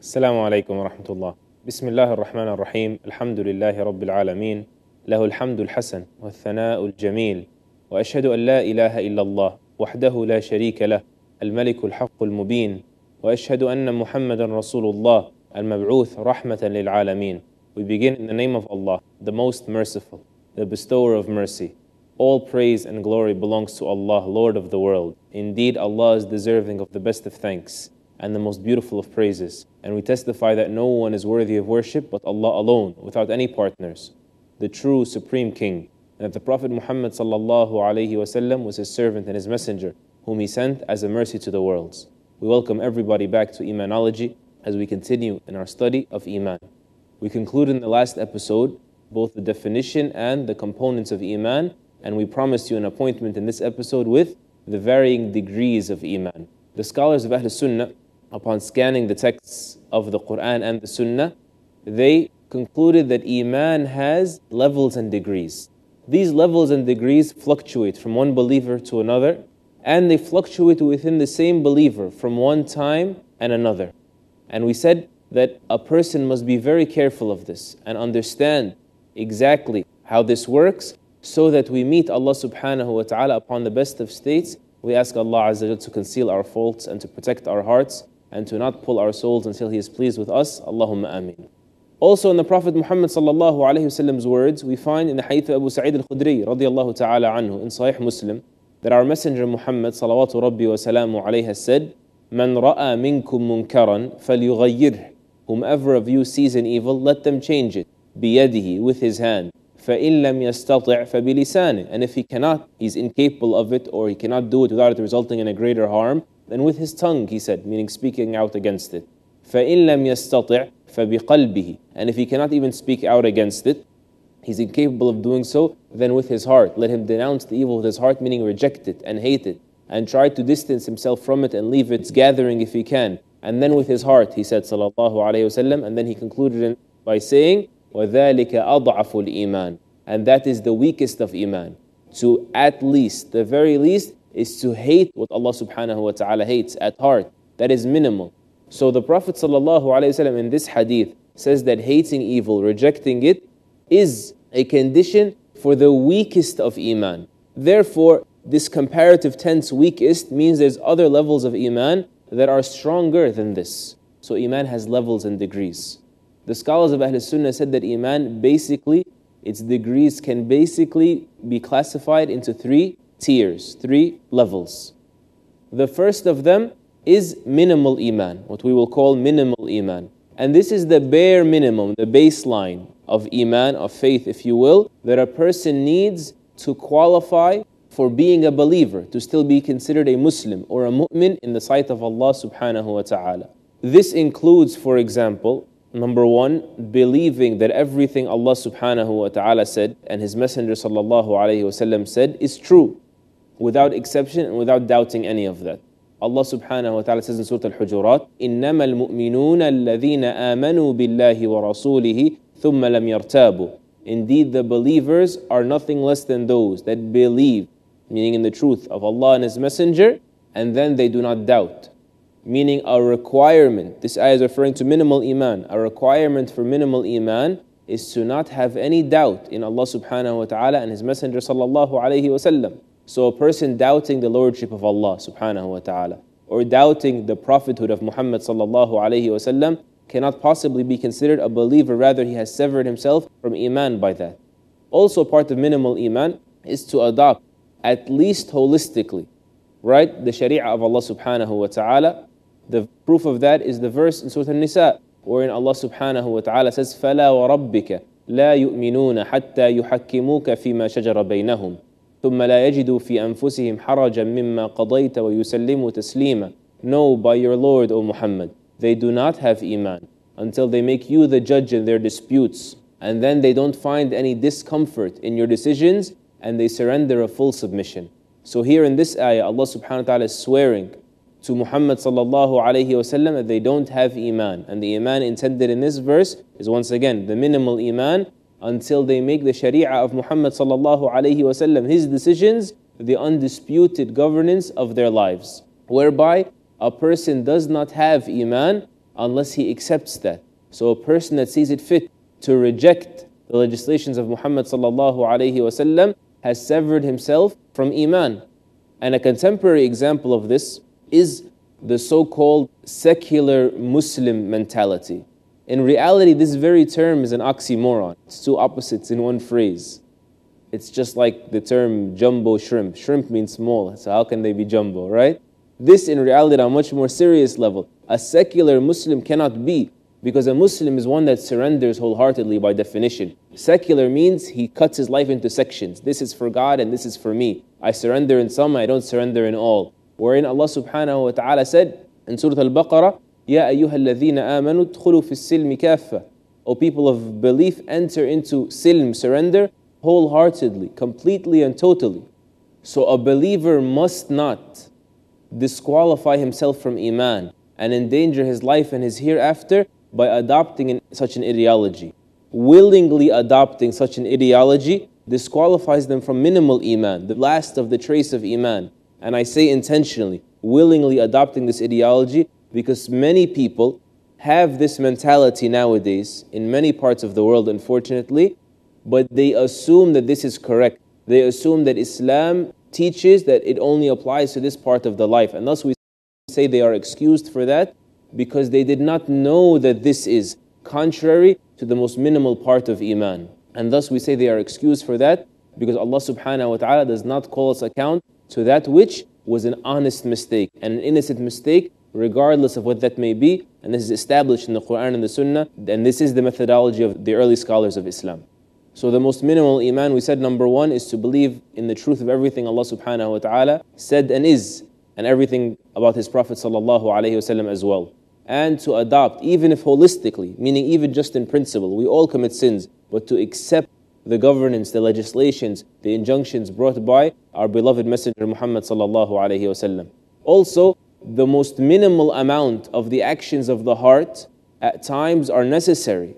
السلام عليكم ورحمة الله بسم الله الرحمن الرحيم الحمد لله رب العالمين له الحمد الحسن والثناء الجميل وأشهد أن لا إله إلا الله وحده لا شريك له الملك الحق المبين وأشهد أن محمدا رسول الله المبعوث رحمة للعالمين We begin in the name of Allah, the most merciful, the bestower of mercy. All praise and glory belongs to Allah, Lord of the world. Indeed, Allah is deserving of the best of thanks and the most beautiful of praises. And we testify that no one is worthy of worship but Allah alone, without any partners, the true Supreme King, and that the Prophet Muhammad was his servant and his messenger, whom he sent as a mercy to the worlds. We welcome everybody back to Imanology as we continue in our study of Iman. We conclude in the last episode both the definition and the components of Iman, and we promised you an appointment in this episode with the varying degrees of Iman. The scholars of Ahl Sunnah upon scanning the texts of the Quran and the Sunnah, they concluded that Iman has levels and degrees. These levels and degrees fluctuate from one believer to another, and they fluctuate within the same believer from one time and another. And we said that a person must be very careful of this and understand exactly how this works so that we meet Allah subhanahu wa ta'ala upon the best of states. We ask Allah Azza to conceal our faults and to protect our hearts and to not pull our souls until He is pleased with us. Allahumma ameen. Also in the Prophet Muhammad sallallahu alaihi wasallam's words, we find in the hadith of Abu Sa'id al-Khudri radiyallahu ta'ala anhu in Sahih Muslim that our messenger Muhammad salawatu rabbi wa salamu alayhi has said, Man ra'a minkum munkaran falyughayyirh. Whomever of you sees an evil, let them change it. Biyadihi, with his hand. فَإِن لَمْ يَسْتَطِعْ فَبِلِسَانِهِ And if he cannot, he's incapable of it or he cannot do it without it resulting in a greater harm, and with his tongue, he said, meaning speaking out against it. فَإِن لَمْ يَسْتَطِعْ فَبِقَلْبِهِ And if he cannot even speak out against it, he's incapable of doing so, then with his heart. Let him denounce the evil with his heart, meaning reject it and hate it, and try to distance himself from it and leave its gathering if he can. And then with his heart, he said, Sallallahu Alaihi Wasallam, and then he concluded by saying, وَذَلِكَ أَضْعَفُ الْإِيمَانِ And that is the weakest of iman. To at least, the very least, is to hate what Allah subhanahu wa ta'ala hates at heart. That is minimal. So the Prophet sallallahu Alaihi wasallam in this hadith says that hating evil, rejecting it, is a condition for the weakest of iman. Therefore, this comparative tense weakest means there's other levels of iman that are stronger than this. So iman has levels and degrees. The scholars of Ahlul Sunnah said that iman basically, its degrees can basically be classified into three tiers, three levels. The first of them is minimal iman, what we will call minimal iman. And this is the bare minimum, the baseline of iman, of faith, if you will, that a person needs to qualify for being a believer, to still be considered a Muslim or a mu'min in the sight of Allah subhanahu wa ta'ala. This includes, for example, number one, believing that everything Allah subhanahu wa ta'ala said and His Messenger sallallahu alayhi wa said is true without exception and without doubting any of that. Allah subhanahu wa ta'ala says in Surah Al-Hujurat, إِنَّمَا الْمُؤْمِنُونَ الَّذِينَ آمَنُوا بِاللَّهِ وَرَسُولِهِ ثُمَّ لَمْ يَرْتَابُوا Indeed, the believers are nothing less than those that believe, meaning in the truth of Allah and His Messenger, and then they do not doubt. Meaning a requirement, this ayah is referring to minimal iman, a requirement for minimal iman is to not have any doubt in Allah subhanahu wa ta'ala and His Messenger sallallahu alayhi wa sallam. So a person doubting the lordship of Allah subhanahu wa ta'ala or doubting the prophethood of Muhammad sallallahu alayhi wasallam cannot possibly be considered a believer, rather he has severed himself from iman by that. Also part of minimal iman is to adopt at least holistically, right? The sharia of Allah subhanahu wa ta'ala. The proof of that is the verse in Surah An-Nisa wherein Allah subhanahu wa ta'ala says, فَلَا وَرَبِّكَ لَا يُؤْمِنُونَ حَتَّى يُحَكِّمُوكَ فِي مَا شَجَرَ بَيْنَهُمْ ثم لا يجدوا في أنفسهم حرجا مما قضيت ويسلموا تسليما No, by your Lord, O Muhammad, they do not have iman until they make you the judge in their disputes, and then they don't find any discomfort in your decisions, and they surrender a full submission. So here in this ayah, Allah subhanahu wa ta'ala is swearing to Muhammad sallallahu alayhi wasallam that they don't have iman. And the iman intended in this verse is once again the minimal iman until they make the sharia of Muhammad sallallahu alayhi wasallam, his decisions, the undisputed governance of their lives, whereby a person does not have iman unless he accepts that. So a person that sees it fit to reject the legislations of Muhammad sallallahu alayhi wasallam has severed himself from iman. And a contemporary example of this is the so-called secular Muslim mentality. In reality, this very term is an oxymoron. It's two opposites in one phrase. It's just like the term jumbo shrimp. Shrimp means small, so how can they be jumbo, right? This, in reality, on a much more serious level. A secular Muslim cannot be, because a Muslim is one that surrenders wholeheartedly by definition. Secular means he cuts his life into sections. This is for God and this is for me. I surrender in some, I don't surrender in all. Wherein Allah subhanahu wa ta'ala said in Surah Al Baqarah, يا أيها الذين آمنوا ادخلوا في السلم كافة O people of belief, enter into silm, surrender, wholeheartedly, completely and totally. So a believer must not disqualify himself from iman and endanger his life and his hereafter by adopting such an ideology. Willingly adopting such an ideology disqualifies them from minimal iman, the last of the trace of iman. And I say intentionally, willingly adopting this ideology because many people have this mentality nowadays in many parts of the world, unfortunately, but they assume that this is correct. They assume that Islam teaches that it only applies to this part of the life, and thus we say they are excused for that because they did not know that this is contrary to the most minimal part of Iman. And thus we say they are excused for that because Allah subhanahu wa ta'ala does not call us account to that which was an honest mistake and an innocent mistake regardless of what that may be. And this is established in the Quran and the Sunnah, and this is the methodology of the early scholars of Islam. So the most minimal iman, we said number one, is to believe in the truth of everything Allah subhanahu wa ta'ala said and is, and everything about His Prophet sallallahu Alaihi wasallam as well. And to adopt, even if holistically, meaning even just in principle, we all commit sins, but to accept the governance, the legislations, the injunctions brought by our beloved Messenger Muhammad sallallahu Alaihi wasallam. Also, the most minimal amount of the actions of the heart at times are necessary,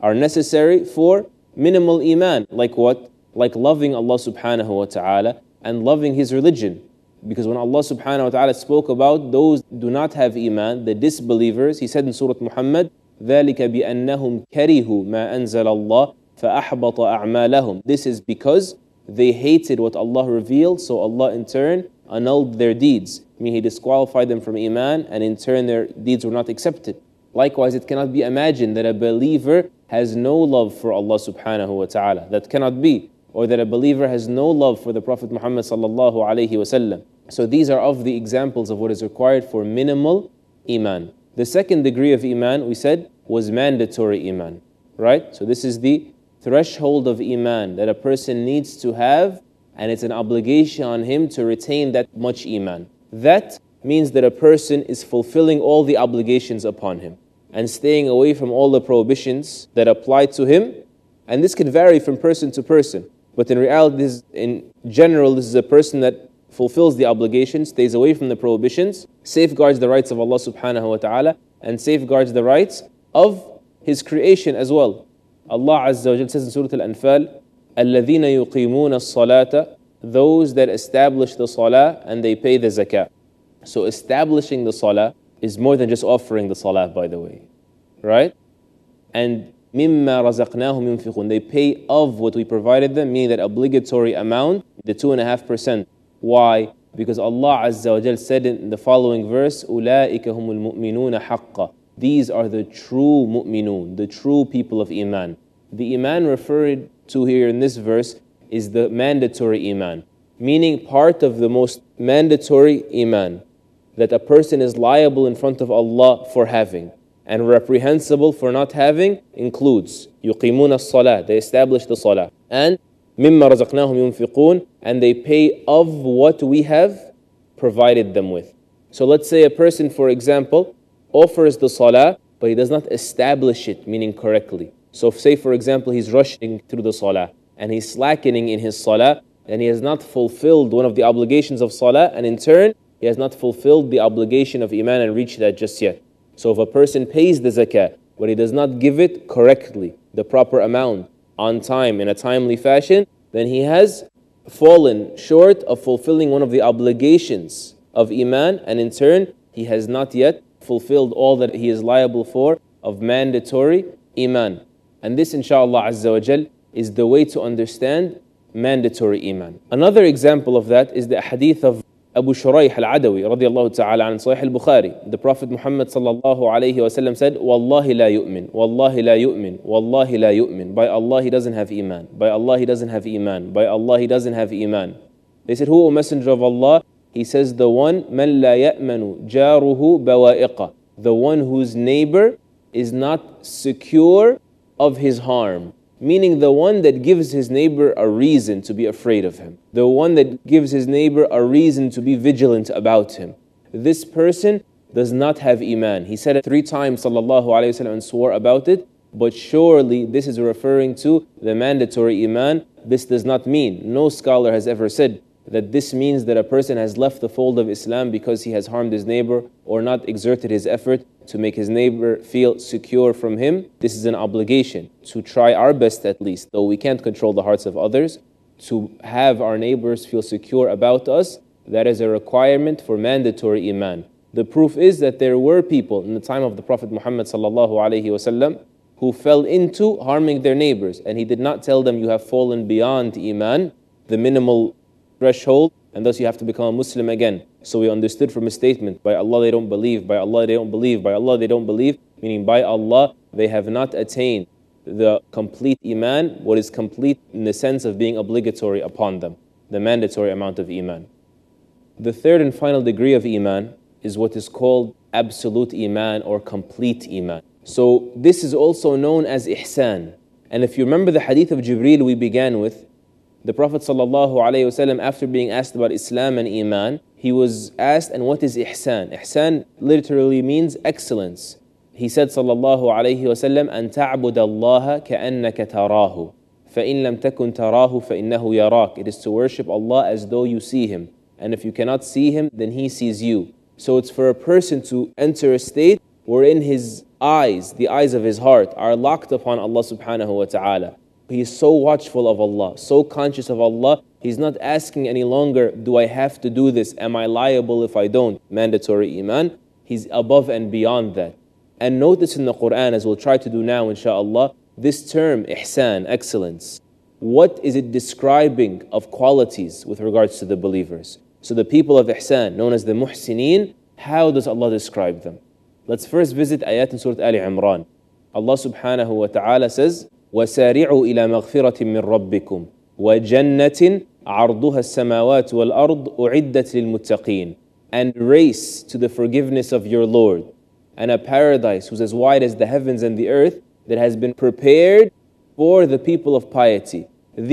are necessary for minimal iman. Like what? Like loving Allah subhanahu wa ta'ala and loving His religion. Because when Allah subhanahu wa ta'ala spoke about those do not have iman, the disbelievers, He said in Surah Muhammad, ذَلِكَ بِأَنَّهُمْ كَرِهُوا مَا أَنزَلَ اللَّهُ فَأَحْبَطَ أَعْمَالَهُمْ This is because they hated what Allah revealed, so Allah in turn annulled their deeds, Mean He disqualified them from Iman, and in turn their deeds were not accepted. Likewise, it cannot be imagined that a believer has no love for Allah subhanahu wa ta'ala. That cannot be. Or that a believer has no love for the Prophet Muhammad sallallahu alayhi wasallam. So these are of the examples of what is required for minimal iman. The second degree of iman, we said, was mandatory iman. Right? So this is the threshold of Iman that a person needs to have, and it's an obligation on him to retain that much Iman. That means that a person is fulfilling all the obligations upon him and staying away from all the prohibitions that apply to him. And this can vary from person to person. But in reality, this, in general, this is a person that fulfills the obligations, stays away from the prohibitions, safeguards the rights of Allah subhanahu wa ta'ala, and safeguards the rights of His creation as well. Allah Azza wa Jal says in Surah Al Anfal, الَّذِينَ Those that establish the salah and they pay the zakah. So establishing the salah is more than just offering the salah, by the way. Right? And مِمَّا رَزَقْنَاهُمْ يُنْفِقُونَ They pay of what we provided them, meaning that obligatory amount, the 2.5%. Why? Because Allah Azza wa Jal said in the following verse, أُولَٰئِكَ هُمُ الْمُؤْمِنُونَ حَقًّا these are the true mu'minun, the true people of Iman. The Iman referred to here in this verse is the mandatory Iman, meaning part of the most mandatory Iman that a person is liable in front of Allah for having and reprehensible for not having includes يقيمون الصلاة they establish the salah and مما رزقناهم ينفقون and they pay of what we have provided them with so let's say a person for example offers the salah, but he does not establish it, meaning correctly. So, say for example, he's rushing through the salah and he's slackening in his salah and he has not fulfilled one of the obligations of salah, and in turn, he has not fulfilled the obligation of iman and reached that just yet. So, if a person pays the zakah, but he does not give it correctly, the proper amount, on time, in a timely fashion, then he has fallen short of fulfilling one of the obligations of iman, and in turn, he has not yet fulfilled all that he is liable for of mandatory iman. And this, inshallah azza wa jal, is the way to understand mandatory iman. Another example of that is the hadith of Abu Shuraih al-Adawi radiallahu ta'ala and Sahih al-Bukhari. The Prophet Muhammad sallallahu alayhi wa sallam said, Wallahi la yu'min, Wallahi la yu'min, Wallahi la yu'min. By Allah he doesn't have iman, by Allah he doesn't have iman, by Allah he doesn't have iman. They said, Who, O Messenger of Allah? He says, The one, مَنْ لَا يَأْمَنُ جَارُهُ بوايقة." The one whose neighbor is not secure of his harm. Meaning the one that gives his neighbor a reason to be afraid of him. The one that gives his neighbor a reason to be vigilant about him. This person does not have iman. He said it three times, sallallahu alayhi wasallam, and swore about it. But surely this is referring to the mandatory iman. This does not mean, no scholar has ever said that this means that a person has left the fold of Islam because he has harmed his neighbor or not exerted his effort to make his neighbor feel secure from him. This is an obligation to try our best, at least, though we can't control the hearts of others, to have our neighbors feel secure about us. That is a requirement for mandatory Iman. The proof is that there were people in the time of the Prophet Muhammad who fell into harming their neighbors, and he did not tell them, You have fallen beyond Iman the minimal threshold, and thus you have to become a Muslim again. So we understood from a statement, by Allah they don't believe, by Allah they don't believe, by Allah they don't believe, meaning by Allah they have not attained the complete Iman, what is complete in the sense of being obligatory upon them, the mandatory amount of Iman. The third and final degree of Iman is what is called absolute Iman or complete Iman. So this is also known as Ihsan. And if you remember the hadith of Jibril we began with, the Prophet ﷺ, after being asked about Islam and Iman, he was asked, and what is ihsan? Ihsan literally means excellence. He said, sallallahu alayhi wasallam, أن تعبد الله كأنك تراه فإن لم تكن تراه فإنه يراك. It is to worship Allah as though you see Him. And if you cannot see Him, then He sees you. So it's for a person to enter a state wherein his eyes, the eyes of his heart, are locked upon Allah subhanahu wa ta'ala. He is so watchful of Allah, so conscious of Allah. He's not asking any longer, do I have to do this? Am I liable if I don't? Mandatory iman. He's above and beyond that. And notice in the Quran, as we'll try to do now, inshallah, this term, ihsan, excellence, what is it describing of qualities with regards to the believers? So the people of ihsan, known as the muhsineen, how does Allah describe them? Let's first visit ayat in Surah Al Imran. Allah subhanahu wa ta'ala says, وسارعوا الى مغفره من ربكم وجنه عرضها السماوات والارض اعدت للمتقين and race to the forgiveness of your Lord and a paradise whose as wide as the heavens and the earth that has been prepared for the people of piety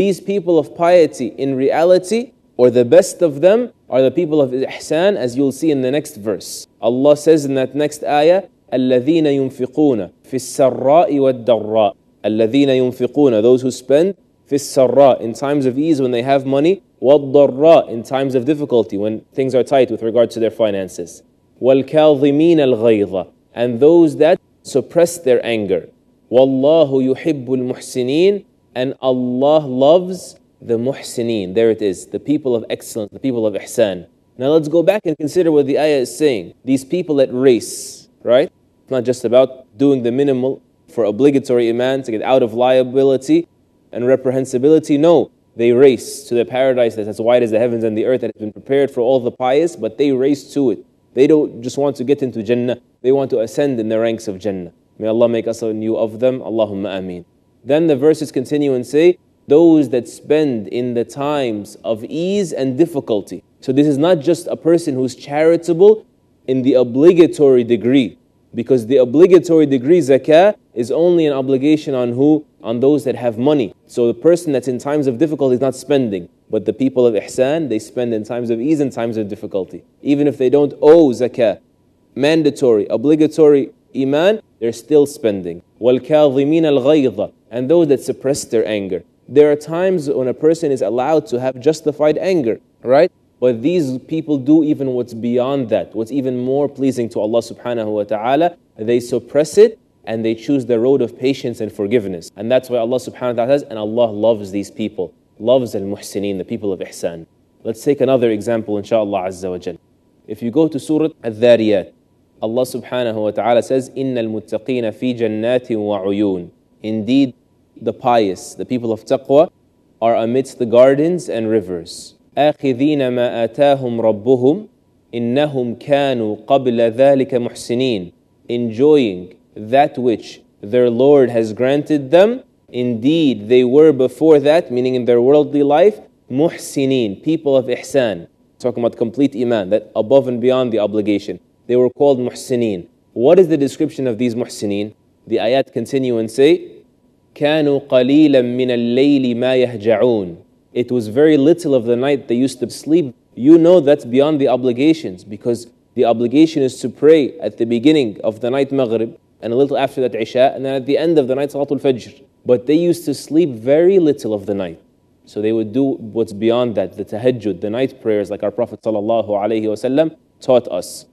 these people of piety in reality or the best of them are the people of ihsan as you'll see in the next verse Allah says in that next ayah الذين ينفقون في السراء والضراء الَّذِينَ يُنْفِقُونَ Those who spend فِي السَّرَّاء In times of ease when they have money وَالضَّرَّاء In times of difficulty when things are tight with regard to their finances وَالْكَاظِمِينَ الغيظة And those that suppress their anger وَاللَّهُ يُحِبُّ الْمُحْسِنِينَ And Allah loves the muhsineen. There it is, the people of excellence, the people of ihsan. Now let's go back and consider what the ayah is saying. These people that race, right? It's not just about doing the minimal for obligatory iman, to get out of liability and reprehensibility. No, they race to the paradise that's as wide as the heavens and the earth that has been prepared for all the pious, but they race to it. They don't just want to get into Jannah, they want to ascend in the ranks of Jannah. May Allah make us anew of them. Allahumma ameen. Then the verses continue and say, Those that spend in the times of ease and difficulty. So this is not just a person who's charitable in the obligatory degree, because the obligatory degree, zakah, is only an obligation on who? On those that have money. So the person that's in times of difficulty is not spending. But the people of ihsan, they spend in times of ease and times of difficulty. Even if they don't owe zakah, mandatory, obligatory iman, they're still spending. وَالْكَاظِمِينَ الْغَيْظَ And those that suppress their anger. There are times when a person is allowed to have justified anger, right? But these people do even what's beyond that, what's even more pleasing to Allah subhanahu wa ta'ala. They suppress it and they choose the road of patience and forgiveness. And that's why Allah subhanahu wa ta'ala says, and Allah loves these people, loves al muhsineen, the people of ihsan. Let's take another example, inshaAllah azza wa jal. If you go to Surah Al-Dhariyat, Allah subhanahu wa ta'ala says, إِنَّ الْمُتَّقِينَ فِي جَنَّاتٍ وَعُيُونٍ Indeed, the pious, the people of taqwa, are amidst the gardens and rivers. آخذين ما آتاهم ربهم إنهم كانوا قبل ذلك محسنين Enjoying that which their Lord has granted them. Indeed, they were before that, meaning in their worldly life, muhsinin, people of ihsan. Talking about complete iman, that above and beyond the obligation. They were called muhsinin. What is the description of these muhsinin? The ayat continue and say, كانوا قليلا من الليل ما يهجعون. It was very little of the night they used to sleep. You know that's beyond the obligations because the obligation is to pray at the beginning of the night Maghrib and a little after that Isha, and then at the end of the night, Salatul Fajr. But they used to sleep very little of the night. So they would do what's beyond that, the tahajjud, the night prayers, like our Prophet taught us.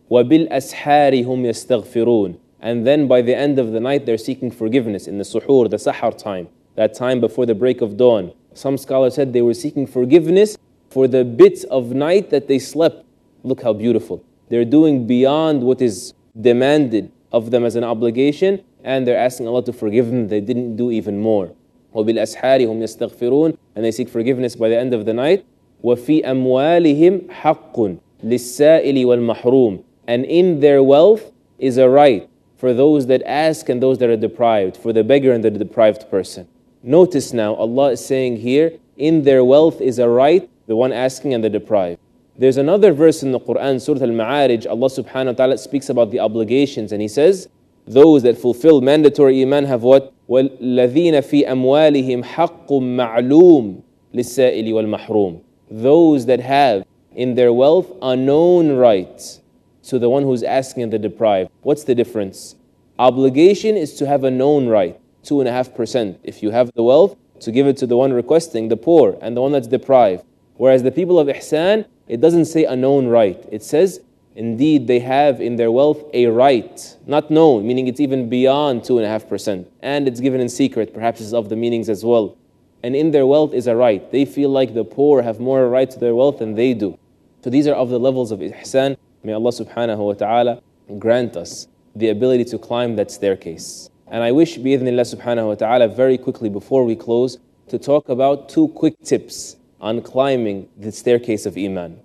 And then by the end of the night, they're seeking forgiveness in the suhoor, the sahar time, that time before the break of dawn. Some scholars said they were seeking forgiveness for the bits of night that they slept. Look how beautiful. They're doing beyond what is demanded of them as an obligation, and they're asking Allah to forgive them. They didn't do even more. وبالأسحار هم يستغفرون and they seek forgiveness by the end of the night وفي أموالهم حق للسائل والمحروم and in their wealth is a right for those that ask and those that are deprived for the beggar and the deprived person notice now Allah is saying here in their wealth is a right the one asking and the deprived there's another verse in the Quran, Surah Al Ma'arij, Allah subhanahu wa ta'ala speaks about the obligations and He says, Those that fulfill mandatory iman have what? وَالَّذِينَ فِي أَمْوَالِهِمْ حَقٌّ مَعْلُومٌ لِلسَّائِلِ وَالْمَحْرُومِ Those that have in their wealth unknown rights. So the one who's asking and the deprived. What's the difference? Obligation is to have a known right, 2.5%. If you have the wealth, to give it to the one requesting, the poor, and the one that's deprived. Whereas the people of Ihsan, it doesn't say a known right. It says, indeed, they have in their wealth a right, not known, meaning it's even beyond 2.5%. And it's given in secret, perhaps it's of the meanings as well. And in their wealth is a right. They feel like the poor have more right to their wealth than they do. So these are of the levels of ihsan. May Allah subhanahu wa ta'ala grant us the ability to climb that staircase. And I wish, bi'idhnillah subhanahu wa ta'ala, very quickly before we close, to talk about two quick tips on climbing the staircase of Iman.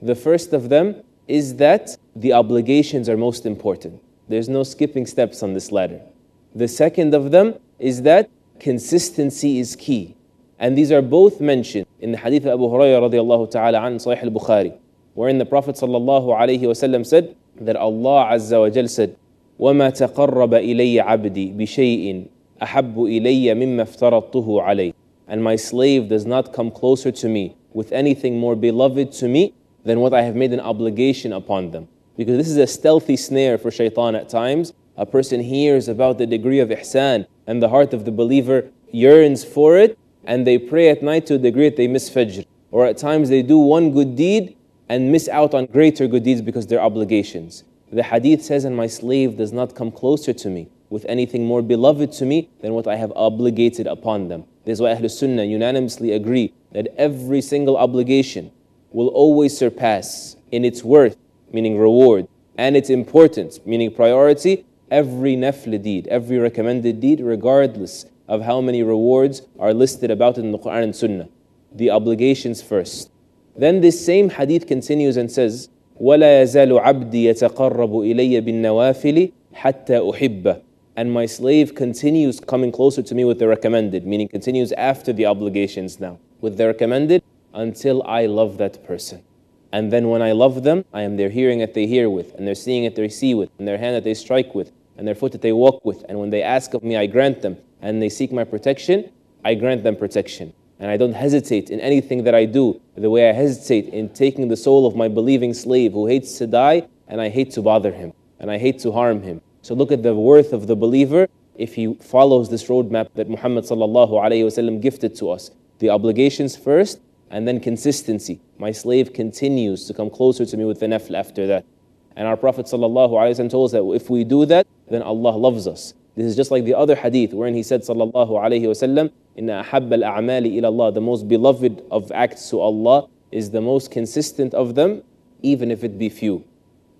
The first of them is that the obligations are most important. There's no skipping steps on this ladder. The second of them is that consistency is key. And these are both mentioned in the hadith of Abu Hurairah radiallahu ta'ala an Sahih al-Bukhari, wherein the Prophet sallallahu wasallam said that Allah azza wa jal said, وَمَا تَقَرَّبَ إِلَيَّ عَبْدِي بِشَيْءٍ أَحَبُّ إِلَيَّ مِمَّا افْتَرَضْتُهُ عَلَيْهِ and my slave does not come closer to me with anything more beloved to me than what I have made an obligation upon them. Because this is a stealthy snare for shaitan at times. A person hears about the degree of ihsan and the heart of the believer yearns for it, and they pray at night to a degree that they miss fajr. Or at times they do one good deed and miss out on greater good deeds because they're obligations. The hadith says, And my slave does not come closer to me with anything more beloved to me than what I have obligated upon them. This is why Ahlul Sunnah unanimously agree that every single obligation will always surpass in its worth, meaning reward, and its importance, meaning priority, every nafl deed, every recommended deed, regardless of how many rewards are listed about in the Quran and Sunnah. The obligations first. Then this same hadith continues and says, وَلَا يَزَالُ عَبْدِي يَتَقَرَّبُ إِلَيَّ بِالنَّوَافِلِ حَتَّى أُحِبَّهُ and my slave continues coming closer to me with the recommended, meaning continues after the obligations now, with the recommended until I love that person. And then when I love them, I am their hearing that they hear with, and their seeing that they see with, and their hand that they strike with, and their foot that they walk with. And when they ask of me, I grant them, and they seek my protection, I grant them protection. And I don't hesitate in anything that I do, the way I hesitate in taking the soul of my believing slave who hates to die, and I hate to bother him, and I hate to harm him. So look at the worth of the believer if he follows this roadmap that Muhammad gifted to us. The obligations first, and then consistency. My slave continues to come closer to me with the nafl after that. And our Prophet told us that if we do that, then Allah loves us. This is just like the other hadith wherein he said sallallahu alayhi wasallam, Inna ahabba al-a'mali ilallah, the most beloved of acts to Allah is the most consistent of them, even if it be few.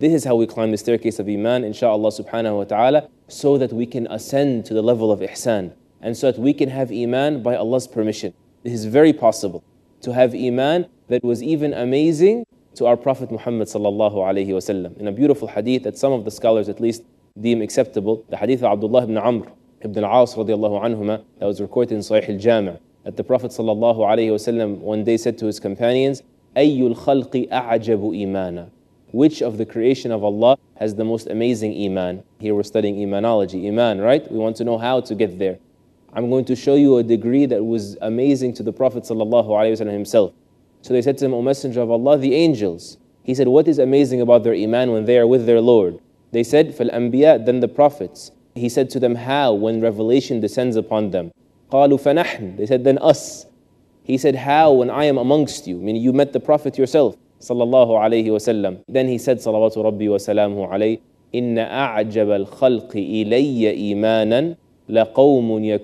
This is how we climb the staircase of Iman, inshaAllah subhanahu wa ta'ala, so that we can ascend to the level of ihsan and so that we can have Iman by Allah's permission. It is very possible to have Iman that was even amazing to our Prophet Muhammad sallallahu alayhi wasallam. In a beautiful hadith that some of the scholars at least deem acceptable, the hadith of Abdullah ibn Amr ibn al-As radiallahu anhuma that was recorded in Sahih al-Jami' that the Prophet sallallahu alayhi wasallam one day said to his companions, أَيُّ الْخَلْقِ أَعْجَبُ إِيمَانًا which of the creation of Allah has the most amazing Iman? Here we're studying Imanology, Iman, right? We want to know how to get there. I'm going to show you a degree that was amazing to the Prophet ﷺ himself. So they said to him, O Messenger of Allah, the angels. He said, What is amazing about their Iman when they are with their Lord? They said, فَالْأَنْبِيَاء Then the prophets. He said to them, How? When revelation descends upon them. قَالُوا فَنَحْن They said, Then us. He said, How? When I am amongst you. Meaning you met the Prophet yourself sallallahu alayhi sallam. Then he said, salawatu rabbi wa salamuhu alayhi, إن أعجب imanan. إلي إيمانا لقوم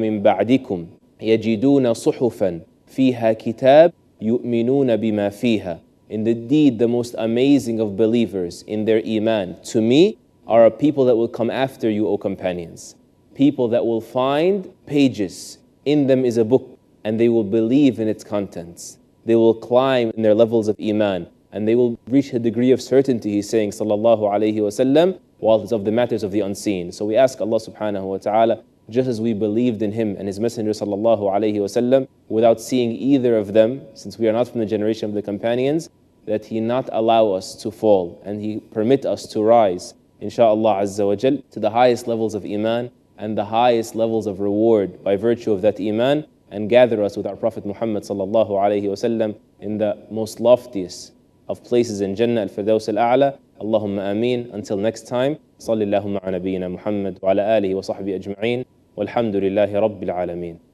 min من Yajiduna suhufan fiha kitab. كتاب bima fiha." In the deed, the most amazing of believers in their iman to me are a people that will come after you, O companions. People that will find pages. In them is a book, and they will believe in its contents they will climb in their levels of Iman and they will reach a degree of certainty, he's saying, Sallallahu Alaihi Wasallam, while it's of the matters of the unseen. So we ask Allah subhanahu wa ta'ala, just as we believed in him and his messenger sallallahu alayhi wasallam without seeing either of them since we are not from the generation of the companions that he not allow us to fall and he permit us to rise inshallah azza wa jal to the highest levels of iman and the highest levels of reward by virtue of that iman and gather us with our Prophet Muhammad sallallahu alayhi wasallam in the most loftiest of places in Jannah al-Firdaus al-A'la. Allahumma ameen. Until next time, صلى اللهم على نبينا